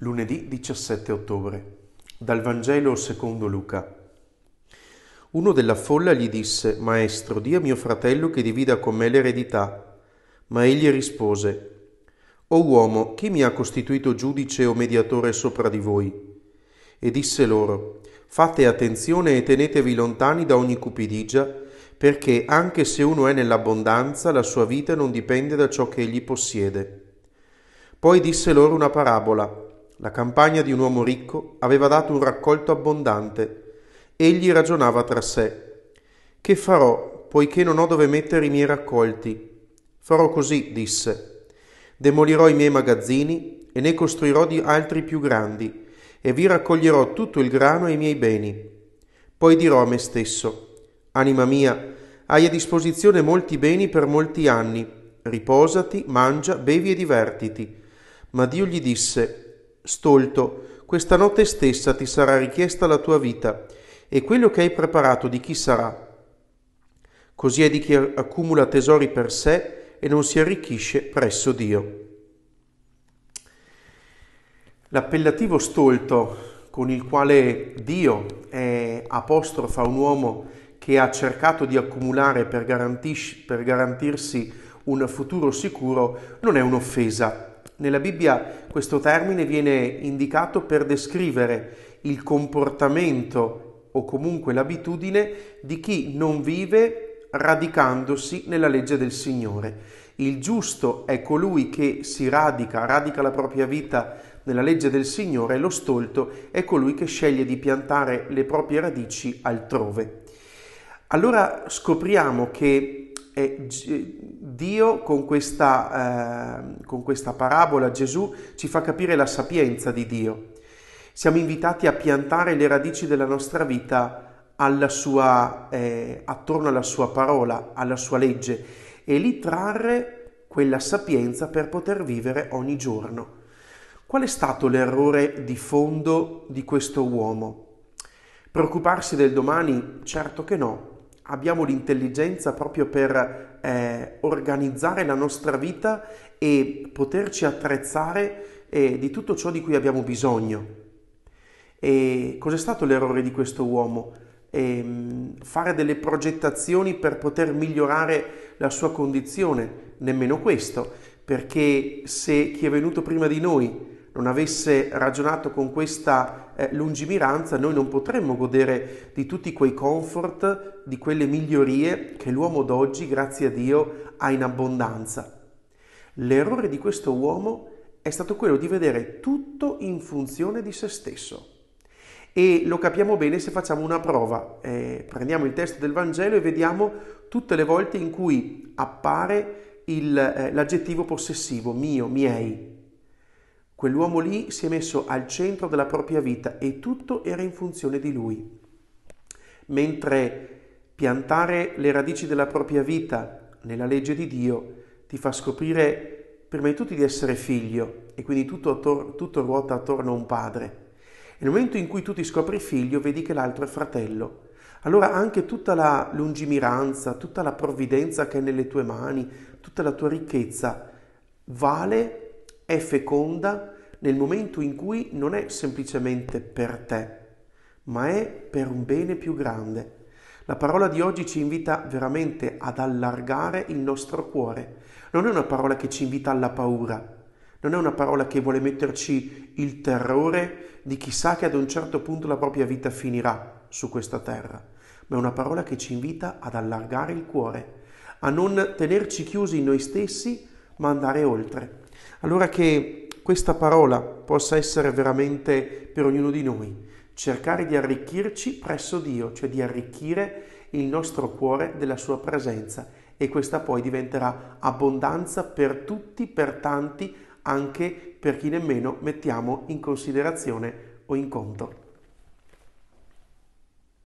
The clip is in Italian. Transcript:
Lunedì 17 ottobre. Dal Vangelo secondo Luca. Uno della folla gli disse, Maestro, dia a mio fratello che divida con me l'eredità. Ma egli rispose, O uomo, chi mi ha costituito giudice o mediatore sopra di voi? E disse loro, Fate attenzione e tenetevi lontani da ogni cupidigia, perché anche se uno è nell'abbondanza, la sua vita non dipende da ciò che egli possiede. Poi disse loro una parabola la campagna di un uomo ricco aveva dato un raccolto abbondante. Egli ragionava tra sé. Che farò, poiché non ho dove mettere i miei raccolti? Farò così, disse. Demolirò i miei magazzini e ne costruirò di altri più grandi, e vi raccoglierò tutto il grano e i miei beni. Poi dirò a me stesso, Anima mia, hai a disposizione molti beni per molti anni, riposati, mangia, bevi e divertiti. Ma Dio gli disse, Stolto, questa notte stessa ti sarà richiesta la tua vita, e quello che hai preparato di chi sarà? Così è di chi accumula tesori per sé e non si arricchisce presso Dio. L'appellativo stolto con il quale Dio è, apostrofa un uomo che ha cercato di accumulare per, per garantirsi un futuro sicuro non è un'offesa, nella Bibbia questo termine viene indicato per descrivere il comportamento o comunque l'abitudine di chi non vive radicandosi nella legge del Signore. Il giusto è colui che si radica, radica la propria vita nella legge del Signore, lo stolto è colui che sceglie di piantare le proprie radici altrove. Allora scopriamo che e Dio con questa, eh, con questa parabola, Gesù, ci fa capire la sapienza di Dio. Siamo invitati a piantare le radici della nostra vita alla sua, eh, attorno alla sua parola, alla sua legge e lì trarre quella sapienza per poter vivere ogni giorno. Qual è stato l'errore di fondo di questo uomo? Preoccuparsi del domani? Certo che no, abbiamo l'intelligenza proprio per eh, organizzare la nostra vita e poterci attrezzare eh, di tutto ciò di cui abbiamo bisogno. E cos'è stato l'errore di questo uomo? E, ehm, fare delle progettazioni per poter migliorare la sua condizione, nemmeno questo, perché se chi è venuto prima di noi non avesse ragionato con questa eh, lungimiranza, noi non potremmo godere di tutti quei comfort, di quelle migliorie che l'uomo d'oggi, grazie a Dio, ha in abbondanza. L'errore di questo uomo è stato quello di vedere tutto in funzione di se stesso. E lo capiamo bene se facciamo una prova. Eh, prendiamo il testo del Vangelo e vediamo tutte le volte in cui appare il, eh, l'aggettivo possessivo, mio, miei. Quell'uomo lì si è messo al centro della propria vita e tutto era in funzione di lui. Mentre piantare le radici della propria vita nella legge di Dio ti fa scoprire prima di tutti di essere figlio e quindi tutto, attor- tutto ruota attorno a un padre. Nel momento in cui tu ti scopri figlio, vedi che l'altro è fratello. Allora anche tutta la lungimiranza, tutta la provvidenza che è nelle tue mani, tutta la tua ricchezza vale è feconda nel momento in cui non è semplicemente per te, ma è per un bene più grande. La parola di oggi ci invita veramente ad allargare il nostro cuore. Non è una parola che ci invita alla paura, non è una parola che vuole metterci il terrore di chissà che ad un certo punto la propria vita finirà su questa terra, ma è una parola che ci invita ad allargare il cuore, a non tenerci chiusi in noi stessi, ma andare oltre allora che questa parola possa essere veramente per ognuno di noi, cercare di arricchirci presso Dio, cioè di arricchire il nostro cuore della sua presenza e questa poi diventerà abbondanza per tutti, per tanti, anche per chi nemmeno mettiamo in considerazione o in conto.